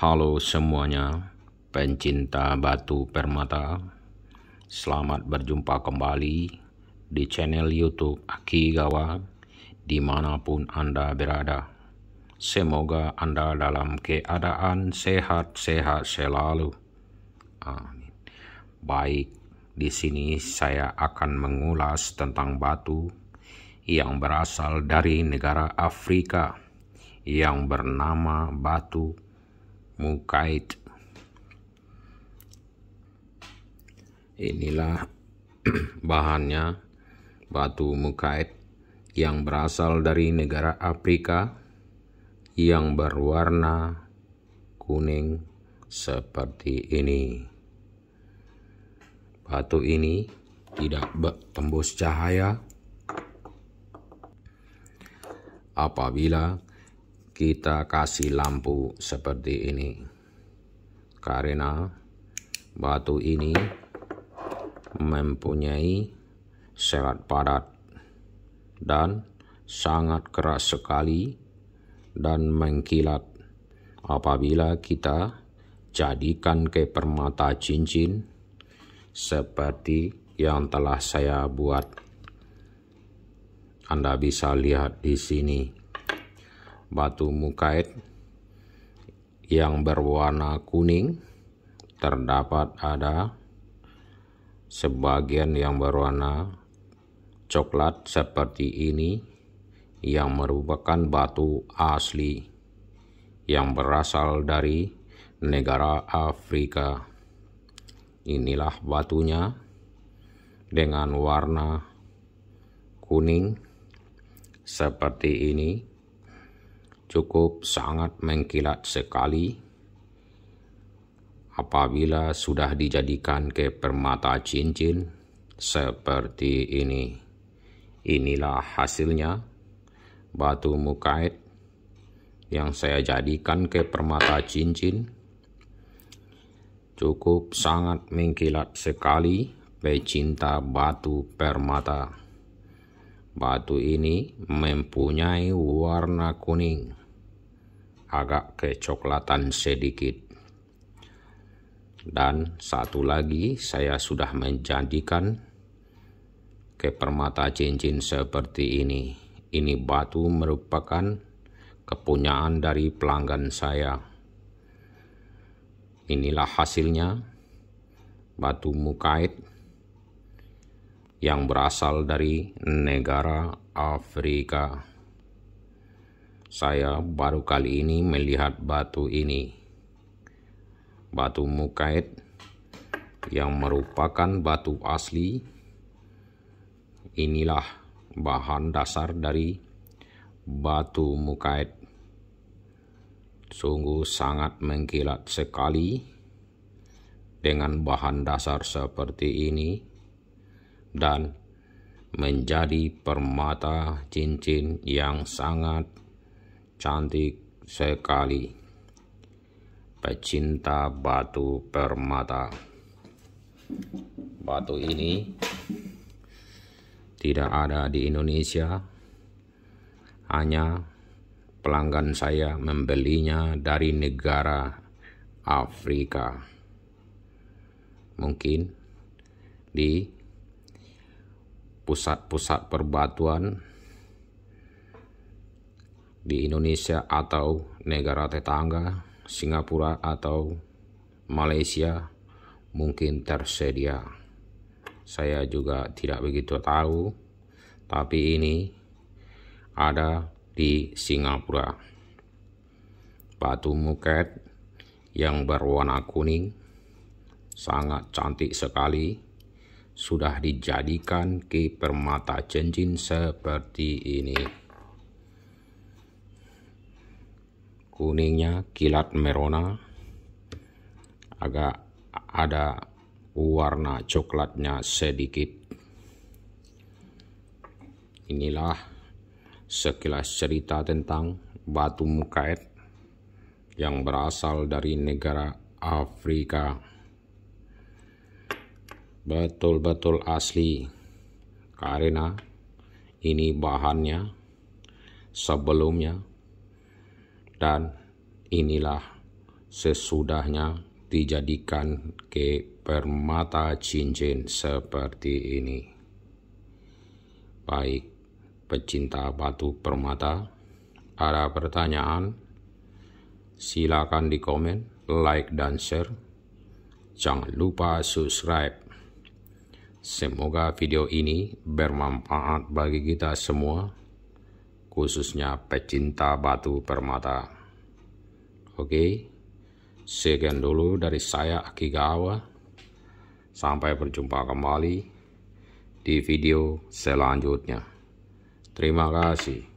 Halo semuanya, pencinta batu permata. Selamat berjumpa kembali di channel YouTube Aki Akigawa dimanapun Anda berada. Semoga Anda dalam keadaan sehat-sehat selalu. Amin. Baik, di sini saya akan mengulas tentang batu yang berasal dari negara Afrika yang bernama batu mukait inilah bahannya batu mukait yang berasal dari negara Afrika yang berwarna kuning seperti ini. Batu ini tidak tembus cahaya apabila kita kasih lampu seperti ini karena batu ini mempunyai serat padat dan sangat keras sekali dan mengkilat apabila kita jadikan ke permata cincin seperti yang telah saya buat Anda bisa lihat di sini batu mukait yang berwarna kuning terdapat ada sebagian yang berwarna coklat seperti ini yang merupakan batu asli yang berasal dari negara Afrika. Inilah batunya dengan warna kuning seperti ini cukup sangat mengkilat sekali apabila sudah dijadikan ke permata cincin seperti ini. Inilah hasilnya batu mukait yang saya jadikan ke permata cincin cukup sangat mengkilat sekali pecinta batu permata. Batu ini mempunyai warna kuning agak kecoklatan sedikit. Dan satu lagi saya sudah menjanjikan ke permata cincin seperti ini. Ini batu merupakan kepunyaan dari pelanggan saya. Inilah hasilnya batu mukait yang berasal dari negara Afrika. Saya baru kali ini melihat batu ini. Batu mukait yang merupakan batu asli. Inilah bahan dasar dari batu mukait. Sungguh sangat mengkilat sekali dengan bahan dasar seperti ini dan menjadi permata cincin yang sangat cantik sekali pecinta batu permata batu ini tidak ada di Indonesia hanya pelanggan saya membelinya dari negara Afrika mungkin di pusat-pusat perbatuan di Indonesia atau negara tetangga, Singapura atau Malaysia mungkin tersedia. Saya juga tidak begitu tahu, tapi ini ada di Singapura. Batu muket yang berwarna kuning sangat cantik sekali sudah dijadikan ke permata cincin seperti ini. kuningnya kilat merona agak ada warna coklatnya sedikit inilah sekilas cerita tentang batu mukaet yang berasal dari negara Afrika betul-betul asli karena ini bahannya sebelumnya dan inilah sesudahnya dijadikan ke permata cincin seperti ini. Baik, pecinta batu permata, ada pertanyaan? Silakan di komen, like, dan share. Jangan lupa subscribe. Semoga video ini bermanfaat bagi kita semua khususnya pecinta batu permata. Oke, sekian dulu dari saya Akigawa. Sampai berjumpa kembali di video selanjutnya. Terima kasih.